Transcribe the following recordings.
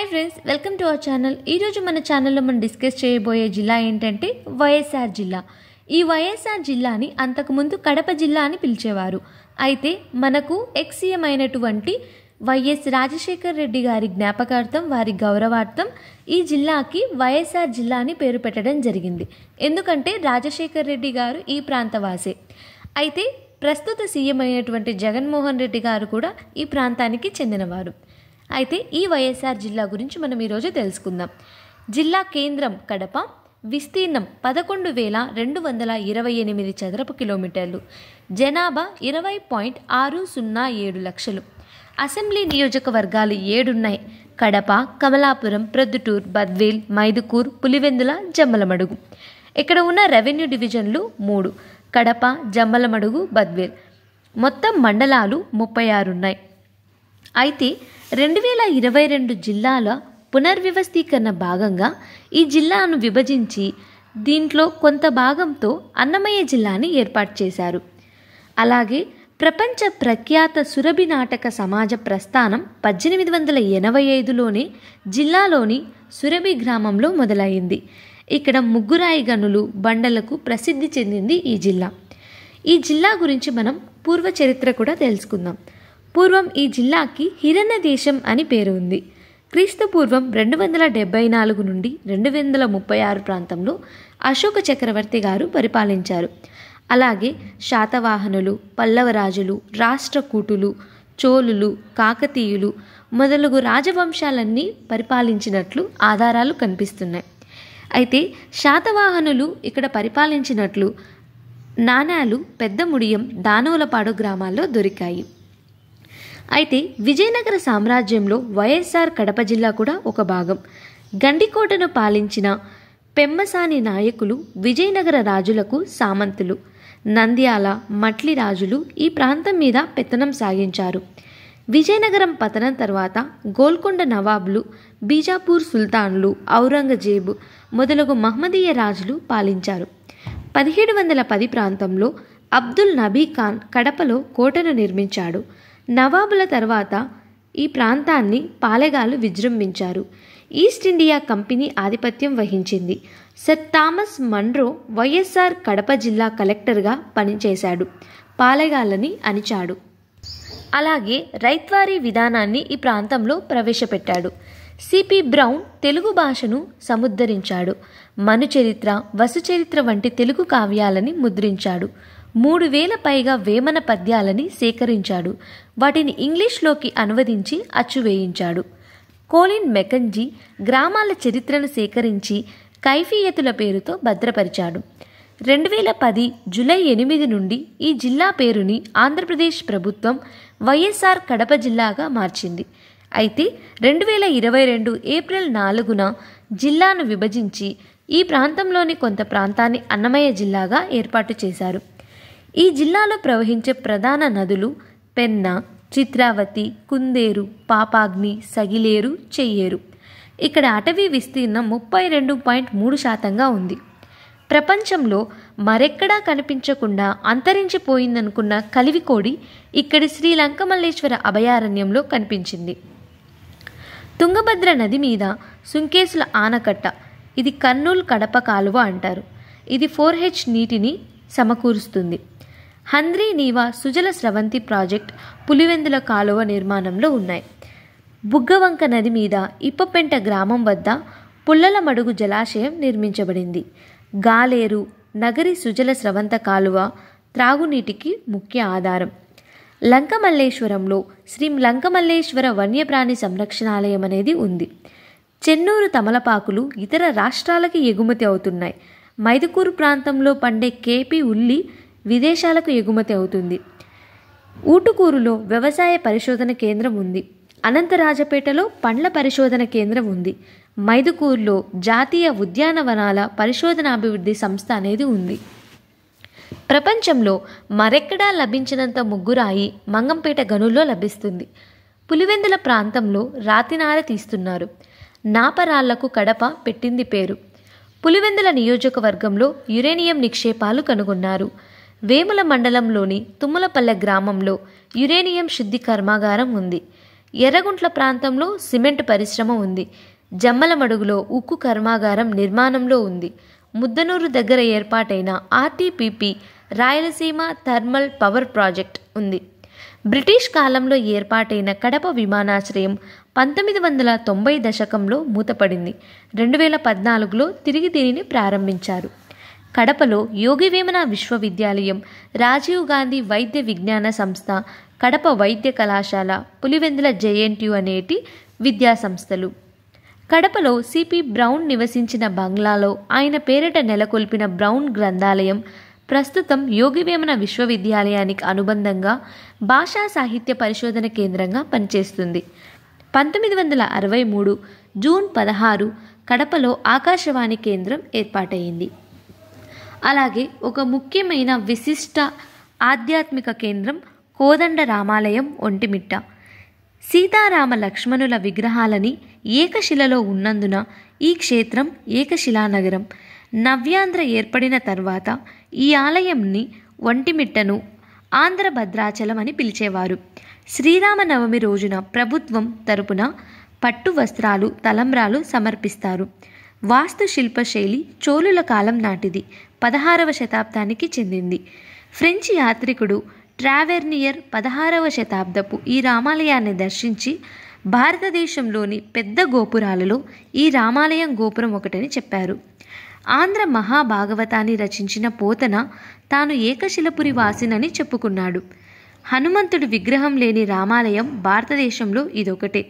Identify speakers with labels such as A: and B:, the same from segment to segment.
A: hi friends welcome to our channel ఈరోజు మన ఛానల్లో మనం డిస్కస్ చేయబోయే జిల్లా ఏంటంటే వైఎస్ఆర్ జిల్లా ఈ వైఎస్ఆర్ జిల్లాని అంతకుముందు కడప జిల్లా అని పిలిచేవారు అయితే మనకు ఎక్సీఎం అయినటువంటి వైఎస్ రాజశేఖర్ రెడ్డి గారి జ్ఞాపకార్థం వారి గౌరవార్థం ఈ జిల్లాకి వైఎస్ఆర్ జిల్లా అని పేరు పెట్టడం జరిగింది ఎందుకంటే రాజశేఖర్ రెడ్డి గారు ఈ ప్రాంతవాసే అయితే ప్రస్తుత సీఎం అయినటువంటి జగన్మోహన్ రెడ్డి గారు కూడా ఈ ప్రాంతానికి చెందినవారు అయితే ఈ వైఎస్ఆర్ జిల్లా గురించి మనం ఈరోజు తెలుసుకుందాం జిల్లా కేంద్రం కడప విస్తీర్ణం పదకొండు వేల రెండు వందల ఇరవై ఎనిమిది చదరపు కిలోమీటర్లు జనాభా ఇరవై పాయింట్ ఆరు సున్నా ఏడు లక్షలు అసెంబ్లీ నియోజకవర్గాలు ఏడున్నాయి కడప కమలాపురం ప్రొద్దుటూర్ బద్వేల్ మైదుకూర్ పులివెందుల జమ్మలమడుగు ఇక్కడ ఉన్న రెవెన్యూ డివిజన్లు మూడు కడప జమ్మలమడుగు బద్వేల్ మొత్తం మండలాలు ముప్పై ఆరున్నాయి అయితే రెండు వేల ఇరవై రెండు జిల్లాల పునర్వ్యవస్థీకరణ భాగంగా ఈ జిల్లాను విభజించి దీంట్లో కొంత భాగంతో అన్నమయ్య జిల్లాని ఏర్పాటు చేశారు అలాగే ప్రపంచ ప్రఖ్యాత సురభి నాటక సమాజ ప్రస్థానం పద్దెనిమిది వందల ఎనభై ఐదులోనే జిల్లాలోని సురభి గ్రామంలో మొదలైంది ఇక్కడ ముగ్గురాయి గనులు బండలకు ప్రసిద్ధి చెందింది ఈ జిల్లా ఈ జిల్లా గురించి మనం పూర్వ చరిత్ర కూడా తెలుసుకుందాం పూర్వం ఈ జిల్లాకి హిరణ్య దేశం అని పేరు ఉంది క్రీస్తు పూర్వం రెండు వందల డెబ్బై నాలుగు నుండి రెండు వందల ముప్పై ఆరు ప్రాంతంలో అశోక చక్రవర్తి గారు పరిపాలించారు అలాగే శాతవాహనులు పల్లవరాజులు రాష్ట్రకూటులు చోళులు కాకతీయులు మొదలగు రాజవంశాలన్నీ పరిపాలించినట్లు ఆధారాలు కనిపిస్తున్నాయి అయితే శాతవాహనులు ఇక్కడ పరిపాలించినట్లు నాణాలు పెద్దముడియం దానోలపాడు గ్రామాల్లో దొరికాయి అయితే విజయనగర సామ్రాజ్యంలో వైఎస్ఆర్ కడప జిల్లా కూడా ఒక భాగం గండికోటను పాలించిన పెమ్మసాని నాయకులు విజయనగర రాజులకు సామంతులు నంద్యాల మట్లి రాజులు ఈ ప్రాంతం మీద పెత్తనం సాగించారు విజయనగరం పతనం తర్వాత గోల్కొండ నవాబులు బీజాపూర్ సుల్తాన్లు ఔరంగజేబు మొదలగు మహ్మదీయ రాజులు పాలించారు పదిహేడు వందల పది ప్రాంతంలో అబ్దుల్ నబీ ఖాన్ కడపలో కోటను నిర్మించాడు నవాబుల తర్వాత ఈ ప్రాంతాన్ని పాలెగాలు విజృంభించారు ఈస్ట్ ఇండియా కంపెనీ ఆధిపత్యం వహించింది Sir Thomas Munro YSR Kadapa జిల్లా కలెక్టర్గా పనిచేశాడు పాలెగాలని అణిచాడు అలాగే రైత్వారీ విధానాన్ని ఈ ప్రాంతంలో ప్రవేశపెట్టాడు సిపి బ్రౌన్ తెలుగు భాషను సముద్ధరించాడు మనుచరిత్ర వసుచరిత్ర వంటి తెలుగు కావ్యాలని ముద్రించాడు మూడు వేల పైగా వేమన పద్యాలని సేకరించాడు వాటిని ఇంగ్లీష్లోకి అనువదించి అచ్చువేయించాడు కోలిన్ మెకంజీ గ్రామాల చరిత్రను సేకరించి కైఫీయతుల పేరుతో భద్రపరిచాడు రెండు వేల పది జూలై ఎనిమిది నుండి ఈ జిల్లా పేరుని ఆంధ్రప్రదేశ్ ప్రభుత్వం వైఎస్ఆర్ కడప జిల్లాగా మార్చింది అయితే రెండు వేల ఇరవై రెండు ఏప్రిల్ నాలుగున జిల్లాను విభజించి ఈ ప్రాంతంలోని కొంత ప్రాంతాన్ని అన్నమయ్య జిల్లాగా ఏర్పాటు చేశారు ఈ జిల్లాలో ప్రవహించే ప్రధాన నదులు పెన్న చిత్రావతి కుందేరు పాపాగ్ని సగిలేరు చెయ్యేరు ఇక్కడ అటవీ విస్తీర్ణం ముప్పై రెండు పాయింట్ మూడు శాతంగా ఉంది ప్రపంచంలో మరెక్కడా కనిపించకుండా అంతరించిపోయిందనుకున్న కలివికోడి ఇక్కడి శ్రీ లంకమల్లేశ్వర అభయారణ్యంలో కనిపించింది తుంగభద్ర నది మీద సుంకేసుల ఆనకట్ట ఇది కర్నూలు కడప కాలువ అంటారు ఇది ఫోర్ హెచ్ నీటిని సమకూరుస్తుంది హంద్రీ నీవా సుజల స్రవంతి ప్రాజెక్ట్ పులివెందుల కాలువ నిర్మాణంలో ఉన్నాయి బుగ్గవంక నది మీద ఇప్పపెంట గ్రామం వద్ద పుల్లల మడుగు జలాశయం నిర్మించబడింది గాలేరు నగరి సుజల స్రవంత కాలువ త్రాగునీటికి ముఖ్య ఆధారం లంకమల్లేశ్వరంలో శ్రీ లంకమల్లేశ్వర వన్యప్రాణి సంరక్షణాలయం అనేది ఉంది చెన్నూరు తమలపాకులు ఇతర రాష్ట్రాలకి ఎగుమతి అవుతున్నాయి మైదుకూరు ప్రాంతంలో పండే కేపీ ఉల్లి విదేశాలకు ఎగుమతి అవుతుంది ఊటుకూరులో వ్యవసాయ పరిశోధన కేంద్రం ఉంది అనంతరాజపేటలో పండ్ల పరిశోధన కేంద్రం ఉంది మైదుకూరులో జాతీయ ఉద్యానవనాల పరిశోధనాభివృద్ధి సంస్థ అనేది ఉంది ప్రపంచంలో మరెక్కడా లభించినంత ముగ్గురాయి మంగంపేట గనుల్లో లభిస్తుంది పులివెందుల ప్రాంతంలో రాతినార తీస్తున్నారు నాపరాళ్లకు కడప పెట్టింది పేరు పులివెందుల నియోజకవర్గంలో యురేనియం నిక్షేపాలు కనుగొన్నారు వేముల మండలంలోని తుమ్మలపల్లె గ్రామంలో యురేనియం శుద్ధి కర్మాగారం ఉంది ఎర్రగుంట్ల ప్రాంతంలో సిమెంట్ పరిశ్రమ ఉంది జమ్మలమడుగులో ఉక్కు కర్మాగారం నిర్మాణంలో ఉంది ముద్దనూరు దగ్గర ఏర్పాటైన RTPP Rayalaseema thermal power project ఉంది బ్రిటిష్ కాలంలో ఏర్పాటైన కడప విమానాశ్రయం పంతొమ్మిది వందల తొంభై దశకంలో మూతపడింది రెండు వేల పద్నాలుగులో తిరిగి దీనిని ప్రారంభించారు కడపలో యోగివేమన విశ్వవిద్యాలయం రాజీవ్ గాంధీ వైద్య విజ్ఞాన సంస్థ కడప వైద్య కళాశాల పులివెందుల జేఎన్టీయు అనేటి విద్యాసంస్థలు కడపలో సిపి బ్రౌన్ నివసించిన బంగ్లాలో ఆయన పేరిట నెలకొల్పిన బ్రౌన్ గ్రంథాలయం ప్రస్తుతం యోగివేమన విశ్వవిద్యాలయానికి అనుబంధంగా భాషా సాహిత్య పరిశోధన కేంద్రంగా పనిచేస్తుంది పంతొమ్మిది వందల అరవై మూడు జూన్ పదహారు కడపలో ఆకాశవాణి కేంద్రం ఏర్పాటైంది అలాగే ఒక ముఖ్యమైన విశిష్ట ఆధ్యాత్మిక కేంద్రం కోదండ రామాలయం ఒంటిమిట్ట సీతారామ లక్ష్మణుల విగ్రహాలని ఏకశిలలో ఉన్నందున ఈ క్షేత్రం ఏకశిలానగరం నవ్యాంధ్ర ఏర్పడిన తర్వాత ఈ ఆలయంని ఒంటిమిట్టను ఆంధ్ర భద్రాచలం అని పిలిచేవారు శ్రీరామనవమి రోజున ప్రభుత్వం తరపున పట్టు వస్త్రాలు తలంబ్రాలు సమర్పిస్తారు వాస్తుశిల్ప శైలి చోళుల కాలం నాటిది పదహారవ శతాబ్దానికి చెందింది ఫ్రెంచ్ యాత్రికుడు ట్రావెర్నియర్ పదహారవ శతాబ్దపు ఈ రామాలయాన్ని దర్శించి భారతదేశంలోని పెద్ద గోపురాలలో ఈ రామాలయం గోపురం ఒకటని చెప్పారు ఆంధ్ర మహాభాగవతాన్ని రచించిన పోతన తాను ఏకశిలపురి వాసినని చెప్పుకున్నాడు హనుమంతుడి విగ్రహం లేని రామాలయం భారతదేశంలో ఇదొకటే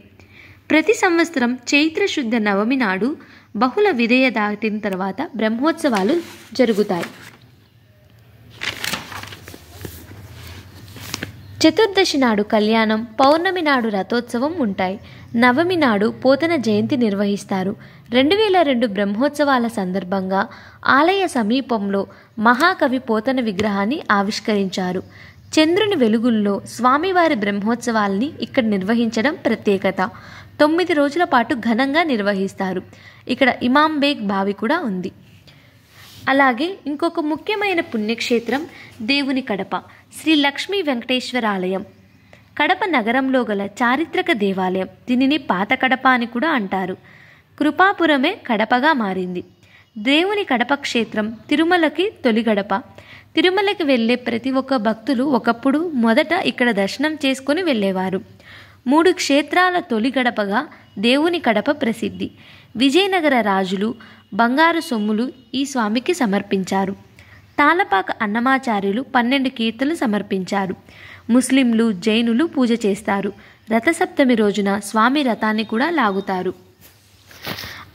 A: ప్రతి సంవత్సరం చైత్రశుద్ధ నవమి నాడు బహుళ విధేయ దాటిన తర్వాత బ్రహ్మోత్సవాలు జరుగుతాయి చతుర్దశి నాడు కళ్యాణం పౌర్ణమి నాడు రథోత్సవం ఉంటాయి నవమి నాడు పోతన జయంతి నిర్వహిస్తారు రెండు వేల రెండు బ్రహ్మోత్సవాల సందర్భంగా ఆలయ సమీపంలో మహాకవి పోతన విగ్రహాన్ని ఆవిష్కరించారు చంద్రుని వెలుగుల్లో స్వామివారి బ్రహ్మోత్సవాల్ని ఇక్కడ నిర్వహించడం ప్రత్యేకత తొమ్మిది రోజుల పాటు ఘనంగా నిర్వహిస్తారు ఇక్కడ ఇమాంబేగ్ బావి కూడా ఉంది అలాగే ఇంకొక ముఖ్యమైన పుణ్యక్షేత్రం దేవుని కడప శ్రీ లక్ష్మీ వెంకటేశ్వర ఆలయం కడప నగరంలో గల చారిత్రక దేవాలయం దీనిని పాత కడప అని కూడా అంటారు కృపాపురమే కడపగా మారింది దేవుని కడప క్షేత్రం తిరుమలకి తొలి గడప తిరుమలకి వెళ్ళే ప్రతి ఒక్క భక్తులు ఒకప్పుడు మొదట ఇక్కడ దర్శనం చేసుకుని వెళ్ళేవారు మూడు క్షేత్రాల తొలి గడపగా దేవుని కడప ప్రసిద్ధి విజయనగర రాజులు బంగారు సొమ్ములు ఈ స్వామికి సమర్పించారు తాళపాక అన్నమాచార్యులు పన్నెండు కీర్తలు సమర్పించారు ముస్లింలు జైనులు పూజ చేస్తారు రథసప్తమి రోజున స్వామి రథాన్ని కూడా లాగుతారు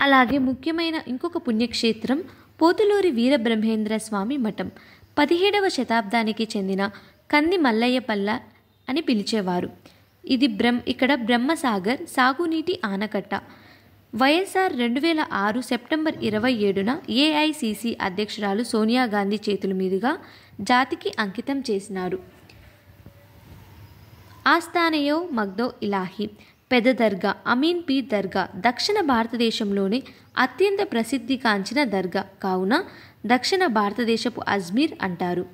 A: అలాగే ముఖ్యమైన ఇంకొక పుణ్యక్షేత్రం పోతులూరి వీరబ్రహ్మేంద్ర స్వామి మఠం పదిహేడవ శతాబ్దానికి చెందిన కంది మల్లయ్యపల్ల అని పిలిచేవారు ఇది బ్రహ్మ ఇక్కడ బ్రహ్మసాగర్ సాగునీటి ఆనకట్ట వైఎస్ఆర్ రెండు వేల ఆరు సెప్టెంబర్ ఇరవై ఏడున ఏఐసిసి అధ్యక్షురాలు సోనియా గాంధీ చేతుల మీదుగా జాతికి అంకితం చేసినారు ఆస్థానయో మగ్దో ఇలాహి పెద దర్గా అమీన్ పీ దర్గా దక్షిణ భారతదేశంలోనే అత్యంత ప్రసిద్ధి కాంచిన దర్గా కావున దక్షిణ భారతదేశపు అజ్మీర్ అంటారు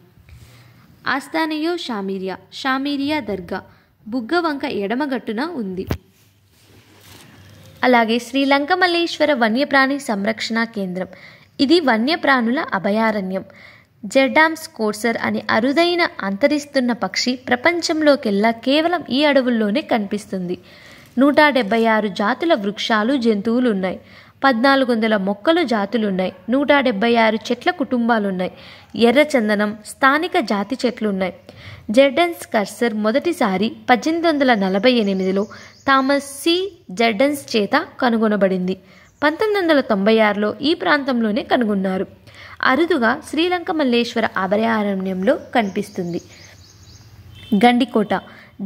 A: ఆస్థానయో షామీరియా షామీరియా దర్గా బుగ్గవంక ఎడమగట్టున ఉంది అలాగే శ్రీలంక మల్లేశ్వర వన్యప్రాణి సంరక్షణ కేంద్రం ఇది వన్యప్రాణుల అభయారణ్యం జెడామ్స్ కోర్సర్ అనే అరుదైన అంతరిస్తున్న పక్షి ప్రపంచంలోకెల్లా కేవలం ఈ అడవుల్లోనే కనిపిస్తుంది నూట డెబ్బై ఆరు జాతుల వృక్షాలు జంతువులు ఉన్నాయి పద్నాలుగు వందల మొక్కలు జాతులున్నాయి నూట డెబ్బై ఆరు చెట్ల కుటుంబాలున్నాయి ఎర్రచందనం స్థానిక జాతి చెట్లున్నాయి జెర్డన్స్ కర్సర్ మొదటిసారి పద్దెనిమిది వందల నలభై ఎనిమిదిలో థామస్ సి జెర్డన్స్ చేత కనుగొనబడింది పంతొమ్మిది వందల తొంభై ఆరులో ఈ ప్రాంతంలోనే కనుగొన్నారు అరుదుగా శ్రీలంక మల్లేశ్వర అభయారణ్యంలో కనిపిస్తుంది గండికోట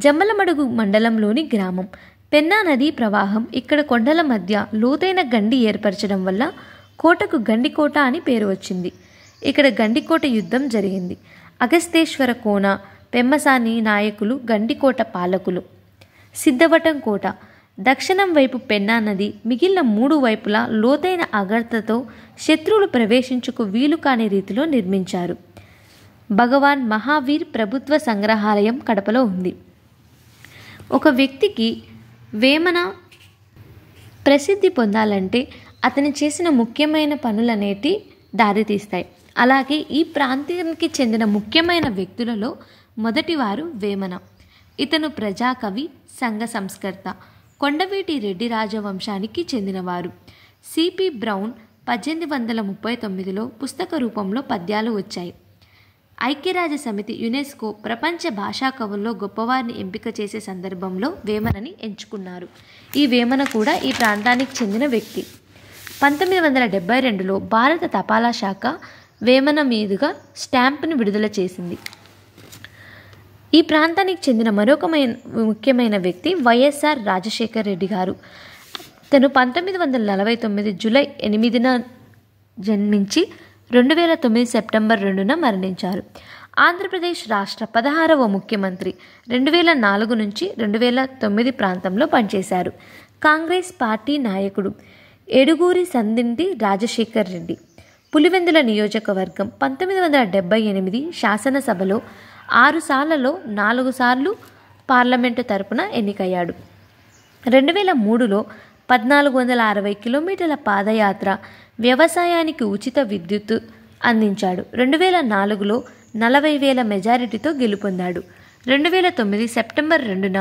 A: జమ్మలమడుగు మండలంలోని గ్రామం పెన్నా నది ప్రవాహం ఇక్కడ కొండల మధ్య లోతైన గండి ఏర్పరచడం వల్ల కోటకు గండికోట అని పేరు వచ్చింది ఇక్కడ గండికోట యుద్ధం జరిగింది అగస్తేశ్వర కోన పెమ్మసాని నాయకులు గండికోట పాలకులు సిద్ధవటం కోట దక్షిణం వైపు పెన్నా నది మిగిలిన మూడు వైపులా లోతైన అగర్తతో శత్రువులు ప్రవేశించుకు వీలు కాని రీతిలో నిర్మించారు భగవాన్ మహావీర్ ప్రభుత్వ సంగ్రహాలయం కడపలో ఉంది ఒక వ్యక్తికి వేమన ప్రసిద్ధి పొందాలంటే అతను చేసిన ముఖ్యమైన పనులనేటి దారితీస్తాయి అలాగే ఈ ప్రాంతానికి చెందిన ముఖ్యమైన వ్యక్తులలో మొదటివారు వేమన ఇతను ప్రజాకవి సంఘ సంస్కర్త కొండవీటి రెడ్డి రాజవంశానికి చెందినవారు సిపి బ్రౌన్ పద్దెనిమిది వందల ముప్పై తొమ్మిదిలో పుస్తక రూపంలో పద్యాలు వచ్చాయి ఐక్యరాజ్య సమితి యునెస్కో ప్రపంచ భాషా కవుల్లో గొప్పవారిని ఎంపిక చేసే సందర్భంలో వేమనని ఎంచుకున్నారు ఈ వేమన కూడా ఈ ప్రాంతానికి చెందిన వ్యక్తి పంతొమ్మిది వందల డెబ్బై రెండులో భారత తపాలా శాఖ వేమన మీదుగా స్టాంప్ను విడుదల చేసింది ఈ ప్రాంతానికి చెందిన మరొక ముఖ్యమైన వ్యక్తి వైఎస్ఆర్ రాజశేఖర్ రెడ్డి గారు తను పంతొమ్మిది వందల నలభై తొమ్మిది జూలై ఎనిమిదిన జన్మించి రెండు వేల తొమ్మిది సెప్టెంబర్ రెండున మరణించారు ఆంధ్రప్రదేశ్ రాష్ట్ర పదహారవ ముఖ్యమంత్రి రెండు వేల నాలుగు నుంచి రెండు వేల తొమ్మిది ప్రాంతంలో పనిచేశారు కాంగ్రెస్ పార్టీ నాయకుడు ఎడుగూరి సందింటి రాజశేఖర్ రెడ్డి పులివెందుల నియోజకవర్గం పంతొమ్మిది వందల డెబ్బై ఎనిమిది శాసనసభలో ఆరు సార్లలో నాలుగు సార్లు పార్లమెంటు తరపున ఎన్నికయ్యాడు రెండు వేల మూడులో పద్నాలుగు వందల అరవై కిలోమీటర్ల పాదయాత్ర వ్యవసాయానికి ఉచిత విద్యుత్ అందించాడు రెండు వేల నాలుగులో నలభై వేల మెజారిటీతో గెలుపొందాడు రెండు వేల తొమ్మిది సెప్టెంబర్ రెండున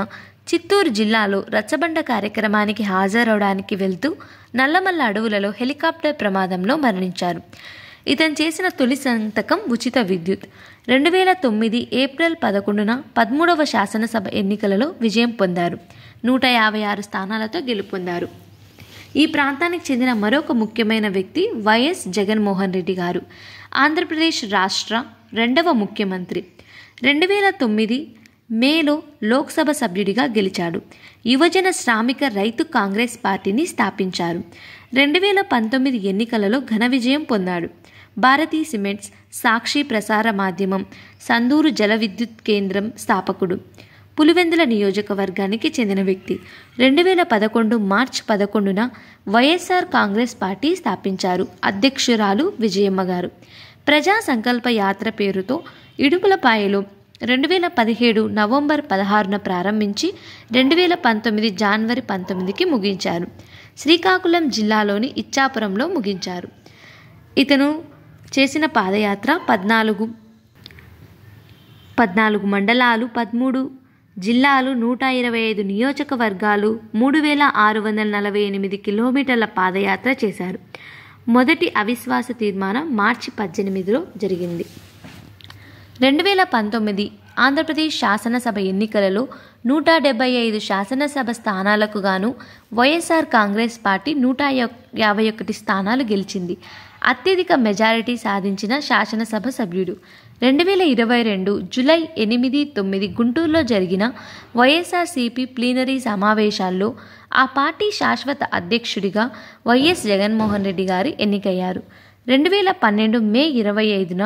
A: చిత్తూరు జిల్లాలో రచ్చబండ కార్యక్రమానికి హాజరవడానికి వెళ్తూ నల్లమల్ల అడవులలో హెలికాప్టర్ ప్రమాదంలో మరణించారు ఇతను చేసిన తొలి సంతకం ఉచిత విద్యుత్ రెండు వేల తొమ్మిది ఏప్రిల్ పదకొండున పదమూడవ శాసనసభ ఎన్నికలలో విజయం పొందారు నూట యాభై ఆరు స్థానాలతో గెలుపొందారు ఈ ప్రాంతానికి చెందిన మరొక ముఖ్యమైన వ్యక్తి వైఎస్ జగన్మోహన్ రెడ్డి గారు ఆంధ్రప్రదేశ్ రాష్ట్ర రెండవ ముఖ్యమంత్రి రెండు వేల తొమ్మిది మేలో లోక్సభ సభ్యుడిగా గెలిచాడు యువజన శ్రామిక రైతు కాంగ్రెస్ పార్టీని స్థాపించారు రెండు వేల పంతొమ్మిది ఎన్నికలలో ఘన విజయం పొందాడు భారతీ సిమెంట్స్ సాక్షి ప్రసార మాధ్యమం సందూరు జల విద్యుత్ కేంద్రం స్థాపకుడు పులివెందుల నియోజకవర్గానికి చెందిన వ్యక్తి రెండు వేల పదకొండు మార్చ్ పదకొండున వైఎస్ఆర్ కాంగ్రెస్ పార్టీ స్థాపించారు అధ్యక్షురాలు విజయమ్మ గారు ప్రజా సంకల్ప యాత్ర పేరుతో ఇడుపులపాయలో రెండు వేల పదిహేడు నవంబర్ పదహారున ప్రారంభించి రెండు వేల పంతొమ్మిది జనవరి పంతొమ్మిదికి ముగించారు శ్రీకాకుళం జిల్లాలోని ఇచ్చాపురంలో ముగించారు ఇతను చేసిన పాదయాత్ర పద్నాలుగు పద్నాలుగు మండలాలు పదమూడు జిల్లాలు నూట ఇరవై ఐదు నియోజకవర్గాలు మూడు వేల ఆరు వందల నలభై ఎనిమిది కిలోమీటర్ల పాదయాత్ర చేశారు మొదటి అవిశ్వాస తీర్మానం మార్చి పద్దెనిమిదిలో జరిగింది రెండు వేల పంతొమ్మిది ఆంధ్రప్రదేశ్ శాసనసభ ఎన్నికలలో నూట డెబ్బై ఐదు శాసనసభ స్థానాలకు గాను వైఎస్ఆర్ కాంగ్రెస్ పార్టీ నూట యాభై ఒకటి స్థానాలు గెలిచింది అత్యధిక మెజారిటీ సాధించిన శాసనసభ సభ్యుడు రెండు వేల ఇరవై రెండు జులై ఎనిమిది తొమ్మిది గుంటూరులో జరిగిన వైఎస్ఆర్సీపీ ప్లీనరీ సమావేశాల్లో ఆ పార్టీ శాశ్వత అధ్యక్షుడిగా వైఎస్ జగన్మోహన్ రెడ్డి గారు ఎన్నికయ్యారు రెండు వేల పన్నెండు మే ఇరవై ఐదున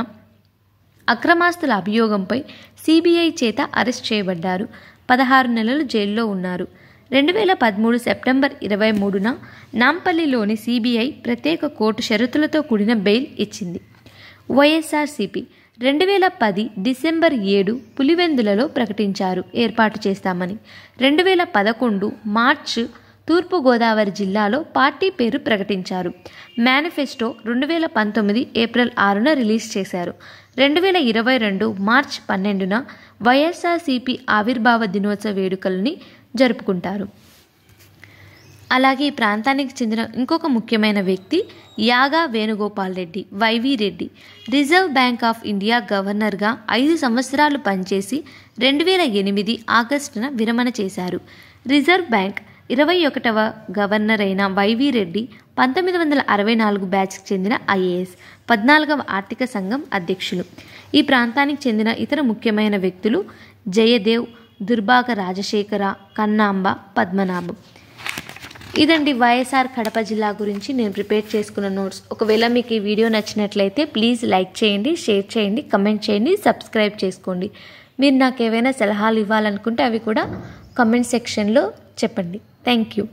A: అక్రమాస్తుల అభియోగంపై సిబిఐ చేత అరెస్ట్ చేయబడ్డారు పదహారు నెలలు జైల్లో ఉన్నారు రెండు వేల పదమూడు సెప్టెంబర్ ఇరవై మూడున నాంపల్లిలోని సిబిఐ ప్రత్యేక కోర్టు షరతులతో కూడిన బెయిల్ ఇచ్చింది వైఎస్ఆర్సిపి రెండు వేల పది డిసెంబర్ ఏడు పులివెందులలో ప్రకటించారు ఏర్పాటు చేస్తామని రెండు వేల పదకొండు మార్చ్ తూర్పుగోదావరి జిల్లాలో పార్టీ పేరు ప్రకటించారు మేనిఫెస్టో రెండు వేల పంతొమ్మిది ఏప్రిల్ ఆరున రిలీజ్ చేశారు రెండు వేల ఇరవై రెండు మార్చ్ పన్నెండున వైఎస్ఆర్సీపీ ఆవిర్భావ దినోత్సవ వేడుకలని జరుపుకుంటారు అలాగే ఈ ప్రాంతానికి చెందిన ఇంకొక ముఖ్యమైన వ్యక్తి Yaga Venugopal Reddy YV Reddy Reserve Bank of India గవర్నర్గా ఐదు సంవత్సరాలు పనిచేసి రెండు వేల ఎనిమిది ఆగస్టున విరమణ చేశారు రిజర్వ్ బ్యాంక్ ఇరవై ఒకటవ గవర్నర్ అయిన వైవి రెడ్డి పంతొమ్మిది వందల అరవై నాలుగు బ్యాచ్కి చెందిన ఐఏఎస్ పద్నాలుగవ ఆర్థిక సంఘం అధ్యక్షులు ఈ ప్రాంతానికి చెందిన ఇతర ముఖ్యమైన వ్యక్తులు జయదేవ్ దుర్భాగ రాజశేఖర కన్నాంబ పద్మనాభం ఇదండి వైఎస్ఆర్ కడప జిల్లా గురించి నేను ప్రిపేర్ చేసుకున్న నోట్స్ ఒకవేళ మీకు ఈ వీడియో నచ్చినట్లయితే ప్లీజ్ లైక్ చేయండి షేర్ చేయండి కమెంట్ చేయండి సబ్స్క్రైబ్ చేసుకోండి మీరు నాకు ఏవైనా సలహాలు ఇవ్వాలనుకుంటే అవి కూడా కమెంట్ సెక్షన్లో చెప్పండి థ్యాంక్ యూ